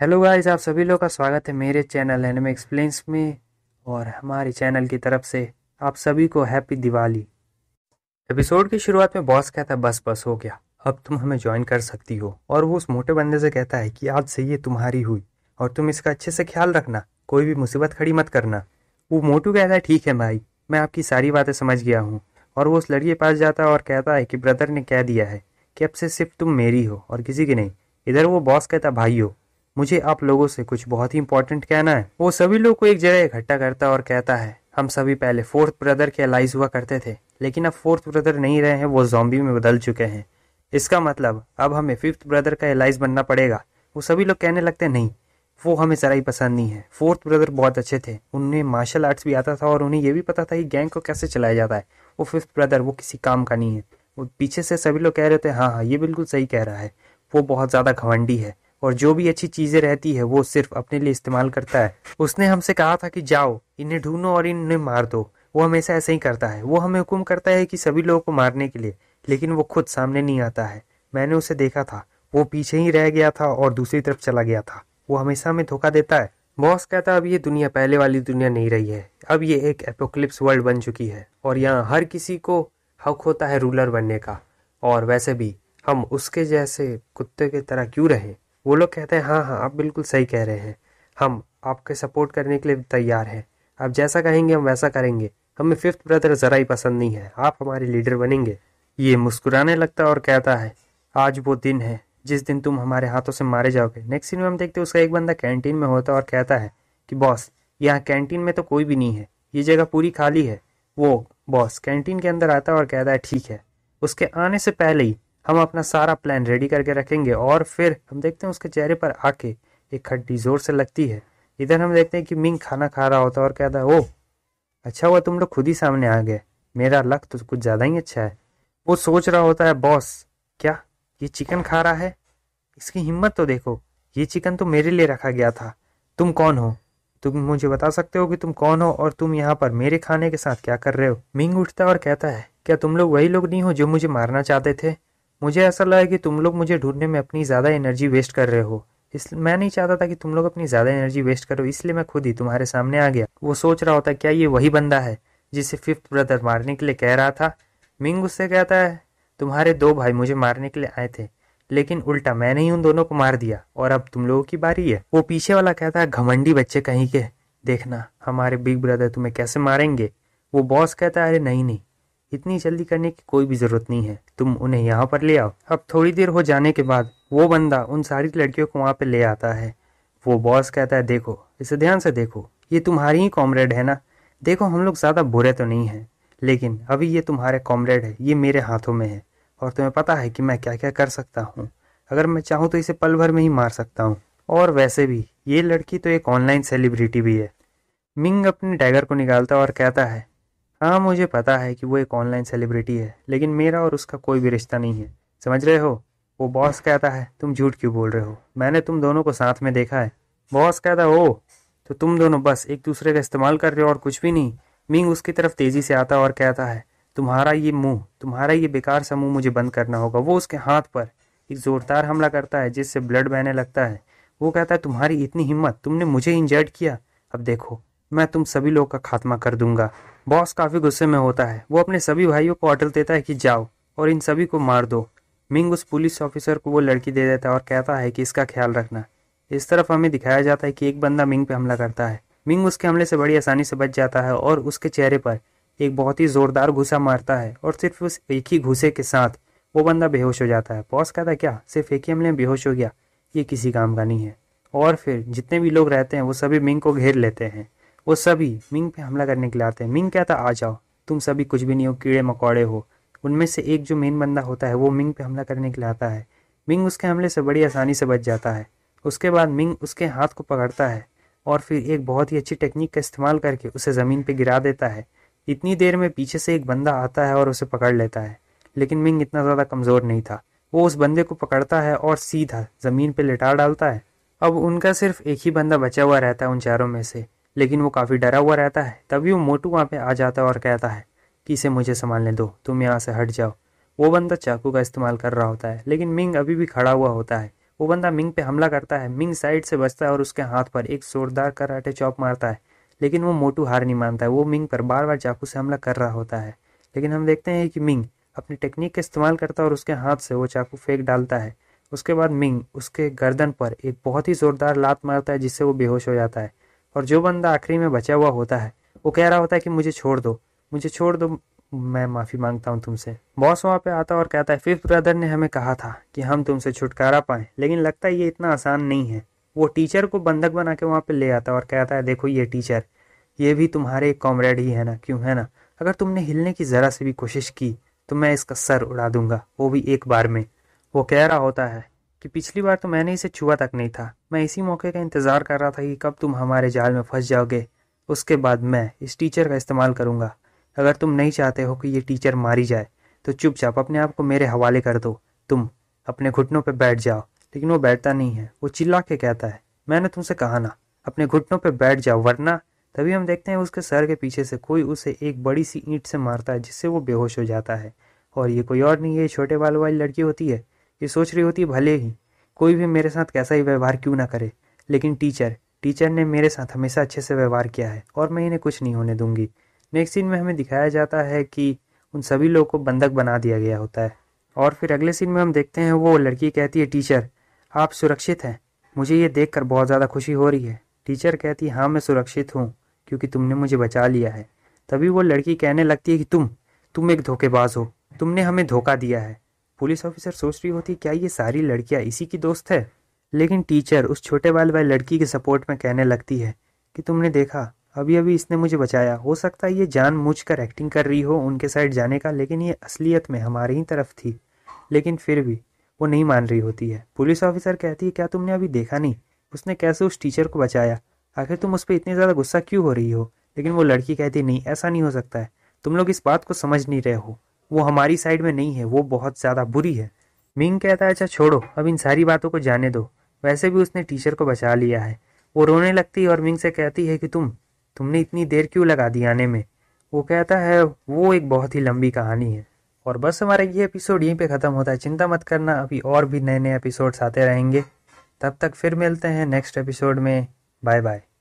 hello guys आप सभी लोग का स्वागत है मेरे चैनल एनिमे एक्सप्लेन्स में और हमारे चैनल की तरफ से आप सभी को हैप्पी दिवाली एपिसोड की शुरुआत में बॉस कहता है बस बस हो गया अब तुम हमें ज्वाइन कर सकती हो और वो उस मोटे बंदे से कहता है कि आज से ये तुम्हारी हुई और तुम इसका अच्छे से ख्याल रखना कोई भी मुसीबत खड़ी मत करना वो मोटू कहता है ठीक है भाई मैं आपकी सारी बातें समझ गया हूँ और वो उस लड़की के पास जाता है और कहता है कि ब्रदर ने कह दिया है कि अब से सिर्फ तुम मेरी हो और किसी की नहीं इधर वो बॉस कहता भाई हो मुझे आप लोगों से कुछ बहुत ही इंपॉर्टेंट कहना है वो सभी लोग को एक जगह इकट्ठा करता और कहता है हम सभी पहले फोर्थ ब्रदर के अलाइज हुआ करते थे लेकिन अब फोर्थ ब्रदर नहीं रहे हैं वो जॉम्बी में बदल चुके हैं इसका मतलब अब हमें फिफ्थ ब्रदर का एलाइज बनना पड़ेगा वो सभी लोग कहने लगते नहीं वो हमें ज़रा ही पसंद नहीं है फोर्थ ब्रदर बहुत अच्छे थे उन्हें मार्शल आर्ट्स भी आता था और उन्हें यह भी पता था कि गैंग को कैसे चलाया जाता है वो फिफ्थ ब्रदर वो किसी काम का नहीं है वो पीछे से सभी लोग कह रहे थे हाँ हाँ ये बिल्कुल सही कह रहा है वो बहुत ज़्यादा घवंडी है और जो भी अच्छी चीज़ें रहती है वो सिर्फ अपने लिए इस्तेमाल करता है उसने हमसे कहा था कि जाओ इन्हें ढूंढो और इन्हें मार दो वो हमेशा ऐसा ही करता है वो हमें हुक्म करता है कि सभी लोगों को मारने के लिए लेकिन वो खुद सामने नहीं आता है मैंने उसे देखा था वो पीछे ही रह गया था और दूसरी तरफ चला गया था वो हमेशा हमें धोखा देता है बॉस कहता अब ये दुनिया पहले वाली दुनिया नहीं रही है अब ये एक एपोक्लिप्स वर्ल्ड बन चुकी है और यहाँ हर किसी को हक होता है रूलर बनने का और वैसे भी हम उसके जैसे कुत्ते की तरह क्यों रहें वो लोग कहते हैं हाँ हाँ आप बिल्कुल सही कह रहे हैं हम आपके सपोर्ट करने के लिए तैयार हैं आप जैसा कहेंगे हम वैसा करेंगे हमें फिफ्थ ब्रदर ज़रा ही पसंद नहीं है आप हमारे लीडर बनेंगे ये मुस्कुराने लगता और कहता है आज वो दिन है जिस दिन तुम हमारे हाथों से मारे जाओगे नेक्स्ट सीन में हम देखते हैं उसका एक बंदा कैंटीन में होता और कहता है कि बॉस यहाँ कैंटीन में तो कोई भी नहीं है ये जगह पूरी खाली है वो बॉस कैंटीन के अंदर आता और कहता है ठीक है उसके आने से पहले ही हम अपना सारा प्लान रेडी करके रखेंगे और फिर हम देखते हैं उसके चेहरे पर आके एक खड्डी जोर से लगती है इधर हम देखते हैं कि मिंग खाना खा रहा होता है और कहता है ओ अच्छा हुआ तुम लोग खुद ही सामने आ गए मेरा लक तो कुछ ज़्यादा ही अच्छा है वो सोच रहा होता है बॉस क्या ये चिकन खा रहा है इसकी हिम्मत तो देखो ये चिकन तो मेरे लिए रखा गया था तुम कौन हो तुम मुझे बता सकते हो कि तुम कौन हो और तुम यहाँ पर मेरे खाने के साथ क्या कर रहे हो मिंग उठता और कहता है क्या तुम लोग वही लोग नहीं हो जो मुझे मारना चाहते थे मुझे ऐसा लगा कि तुम लोग मुझे ढूंढने में अपनी ज़्यादा एनर्जी वेस्ट कर रहे हो इस मैं नहीं चाहता था कि तुम लोग अपनी ज़्यादा एनर्जी वेस्ट करो इसलिए मैं खुद ही तुम्हारे सामने आ गया वो सोच रहा होता क्या ये वही बंदा है जिसे फिफ्थ ब्रदर मारने के लिए कह रहा था मिंग उससे कहता है तुम्हारे दो भाई मुझे मारने के लिए आए थे लेकिन उल्टा मैंने ही उन दोनों को मार दिया और अब तुम लोगों की बारी है वो पीछे वाला कहता है घमंडी बच्चे कहीं के देखना हमारे बिग ब्रदर तुम्हें कैसे मारेंगे वो बॉस कहता है अरे नहीं नहीं इतनी जल्दी करने की कोई भी ज़रूरत नहीं है तुम उन्हें यहाँ पर ले आओ अब थोड़ी देर हो जाने के बाद वो बंदा उन सारी लड़कियों को वहाँ पर ले आता है वो बॉस कहता है देखो इसे ध्यान से देखो ये तुम्हारी ही कॉमरेड है ना देखो हम लोग ज़्यादा बुरे तो नहीं है लेकिन अभी ये तुम्हारे कॉमरेड है ये मेरे हाथों में है और तुम्हें पता है कि मैं क्या क्या कर सकता हूँ अगर मैं चाहूँ तो इसे पल भर में ही मार सकता हूँ और वैसे भी ये लड़की तो एक ऑनलाइन सेलिब्रिटी भी है मिंग अपने टाइगर को निकालता और कहता है हाँ मुझे पता है कि वो एक ऑनलाइन सेलिब्रिटी है लेकिन मेरा और उसका कोई भी रिश्ता नहीं है समझ रहे हो वो बॉस कहता है तुम झूठ क्यों बोल रहे हो मैंने तुम दोनों को साथ में देखा है बॉस कहता हो तो तुम दोनों बस एक दूसरे का इस्तेमाल कर रहे हो और कुछ भी नहीं मिंग उसकी तरफ तेजी से आता और कहता है तुम्हारा ये मुंह तुम्हारा ये बेकार सा मुंह मुझे बंद करना होगा वो उसके हाथ पर एक जोरदार हमला करता है जिससे ब्लड बहने लगता है वो कहता है तुम्हारी इतनी हिम्मत तुमने मुझे इंजर्ड किया अब देखो मैं तुम सभी लोग का खात्मा कर दूंगा बॉस काफ़ी गुस्से में होता है वो अपने सभी भाइयों को ऑर्डर देता है कि जाओ और इन सभी को मार दो मिंग उस पुलिस ऑफिसर को वो लड़की दे देता है और कहता है कि इसका ख्याल रखना इस तरफ हमें दिखाया जाता है कि एक बंदा मिंग पे हमला करता है मिंग उसके हमले से बड़ी आसानी से बच जाता है और उसके चेहरे पर एक बहुत ही ज़ोरदार घुसा मारता है और सिर्फ उस एक ही घुसे के साथ वो बंदा बेहोश हो जाता है बॉस कहता है क्या सिर्फ एक ही हमले में बेहोश हो गया ये किसी काम का नहीं है और फिर जितने भी लोग रहते हैं वो सभी मिंग को घेर लेते हैं वो सभी मिंग पे हमला करने के लिए आते हैं मिंग कहता आ जाओ तुम सभी कुछ भी नहीं हो कीड़े मकोड़े हो उनमें से एक जो मेन बंदा होता है वो मिंग पे हमला करने के लिए आता है मिंग उसके हमले से बड़ी आसानी से बच जाता है उसके बाद मिंग उसके हाथ को पकड़ता है और फिर एक बहुत ही अच्छी टेक्निक का इस्तेमाल करके उसे ज़मीन पर गिरा देता है इतनी देर में पीछे से एक बंदा आता है और उसे पकड़ लेता है लेकिन मिंग इतना ज़्यादा कमज़ोर नहीं था वो उस बंदे को पकड़ता है और सीधा ज़मीन पर लिटा डालता है अब उनका सिर्फ एक ही बंदा बचा हुआ रहता है उन चारों में से लेकिन वो काफ़ी डरा हुआ रहता है तभी वो मोटू वहाँ पे आ जाता है और कहता है कि इसे मुझे संभालने दो तुम यहाँ से हट जाओ वो बंदा चाकू का इस्तेमाल कर रहा होता है लेकिन मिंग अभी भी खड़ा हुआ होता है वो बंदा मिंग पे हमला करता है मिंग साइड से बचता है और उसके हाथ पर एक जोरदार कराटे चौप मारता है लेकिन वो मोटू हार नहीं मानता है वो मिंग पर बार बार चाकू से हमला कर रहा होता है लेकिन हम देखते हैं कि मिंग अपनी टेक्निक का इस्तेमाल करता है और उसके हाथ से वो चाकू फेंक डालता है उसके बाद मिंग उसके गर्दन पर एक बहुत ही ज़ोरदार लात मारता है जिससे वो बेहोश हो जाता है और जो बंदा आखिरी में बचा हुआ होता है वो कह रहा होता है कि मुझे छोड़ दो मुझे छोड़ दो मैं माफ़ी मांगता हूँ तुमसे बॉस वहाँ पे आता और कहता है फिफ्थ ब्रदर ने हमें कहा था कि हम तुमसे छुटकारा पाएं लेकिन लगता है ये इतना आसान नहीं है वो टीचर को बंधक बना के वहाँ पे ले आता और कहता है देखो ये टीचर ये भी तुम्हारे एक कॉमरेड ही है ना क्यों है ना अगर तुमने हिलने की ज़रा से भी कोशिश की तो मैं इसका सर उड़ा दूंगा वो भी एक बार में वो कह रहा होता है कि पिछली बार तो मैंने इसे छुआ तक नहीं था मैं इसी मौके का इंतज़ार कर रहा था कि कब तुम हमारे जाल में फंस जाओगे उसके बाद मैं इस टीचर का इस्तेमाल करूंगा अगर तुम नहीं चाहते हो कि ये टीचर मारी जाए तो चुपचाप अपने आप को मेरे हवाले कर दो तुम अपने घुटनों पर बैठ जाओ लेकिन वो बैठता नहीं है वो चिल्ला के कहता है मैंने तुमसे कहा ना अपने घुटनों पर बैठ जाओ वरना तभी हम देखते हैं उसके सर के पीछे से कोई उसे एक बड़ी सी ईंट से मारता है जिससे वो बेहोश हो जाता है और ये कोई और नहीं है छोटे बाल वाली लड़की होती है ये सोच रही होती भले ही कोई भी मेरे साथ कैसा ही व्यवहार क्यों ना करे लेकिन टीचर टीचर ने मेरे साथ हमेशा अच्छे से व्यवहार किया है और मैं इन्हें कुछ नहीं होने दूंगी नेक्स्ट सीन में हमें दिखाया जाता है कि उन सभी लोगों को बंधक बना दिया गया होता है और फिर अगले सीन में हम देखते हैं वो लड़की कहती है टीचर आप सुरक्षित हैं मुझे ये देख बहुत ज़्यादा खुशी हो रही है टीचर कहती है हाँ मैं सुरक्षित हूँ क्योंकि तुमने मुझे बचा लिया है तभी वो लड़की कहने लगती है कि तुम तुम एक धोखेबाज हो तुमने हमें धोखा दिया है पुलिस ऑफिसर सोच रही होती क्या ये सारी लड़कियाँ इसी की दोस्त है लेकिन टीचर उस छोटे बाल वाली लड़की के सपोर्ट में कहने लगती है कि तुमने देखा अभी अभी इसने मुझे बचाया हो सकता है ये जान मुझ कर एक्टिंग कर रही हो उनके साइड जाने का लेकिन ये असलियत में हमारे ही तरफ थी लेकिन फिर भी वो नहीं मान रही होती है पुलिस ऑफिसर कहती है क्या तुमने अभी देखा नहीं उसने कैसे उस टीचर को बचाया आखिर तुम उस पर इतनी ज़्यादा गुस्सा क्यों हो रही हो लेकिन वो लड़की कहती नहीं ऐसा नहीं हो सकता है तुम लोग इस बात को समझ नहीं रहे हो वो हमारी साइड में नहीं है वो बहुत ज़्यादा बुरी है मिंग कहता है अच्छा छोड़ो अब इन सारी बातों को जाने दो वैसे भी उसने टीचर को बचा लिया है वो रोने लगती है और मिंग से कहती है कि तुम तुमने इतनी देर क्यों लगा दी आने में वो कहता है वो एक बहुत ही लंबी कहानी है और बस हमारा ये एपिसोड यहीं पे ख़त्म होता है चिंता मत करना अभी और भी नए नए एपिसोड्स आते रहेंगे तब तक फिर मिलते हैं नेक्स्ट एपिसोड में बाय बाय